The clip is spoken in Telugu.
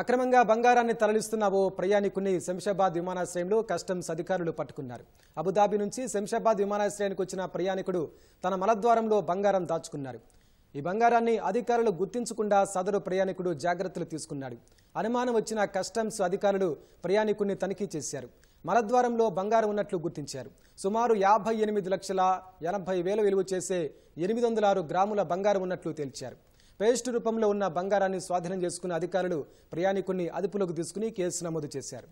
అక్రమంగా బంగారాన్ని తరలిస్తున్న ఓ ప్రయాణికుని శంషాబాద్ విమానాశ్రయంలో కస్టమ్స్ అధికారులు పట్టుకున్నారు అబుదాబి నుంచి శంషాబాద్ విమానాశ్రయానికి వచ్చిన ప్రయాణికుడు తన మలద్వారంలో బంగారం దాచుకున్నారు ఈ బంగారాన్ని అధికారులు గుర్తించకుండా సదరు ప్రయాణికుడు జాగ్రత్తలు తీసుకున్నాడు అనుమానం వచ్చిన కస్టమ్స్ అధికారులు ప్రయాణికుడిని తనిఖీ చేశారు మలద్వారంలో బంగారం ఉన్నట్లు గుర్తించారు సుమారు యాభై ఎనిమిది లక్షల ఎనభై వేల విలువ చేసే ఎనిమిది వందల ఆరు గ్రాముల బంగారం ఉన్నట్లు తేల్చారు పేస్ట్ రూపంలో ఉన్న బంగారాన్ని స్వాధీనం చేసుకున్న అధికారులు ప్రయాణికుని అదుపులోకి తీసుకుని కేసు నమోదు చేశారు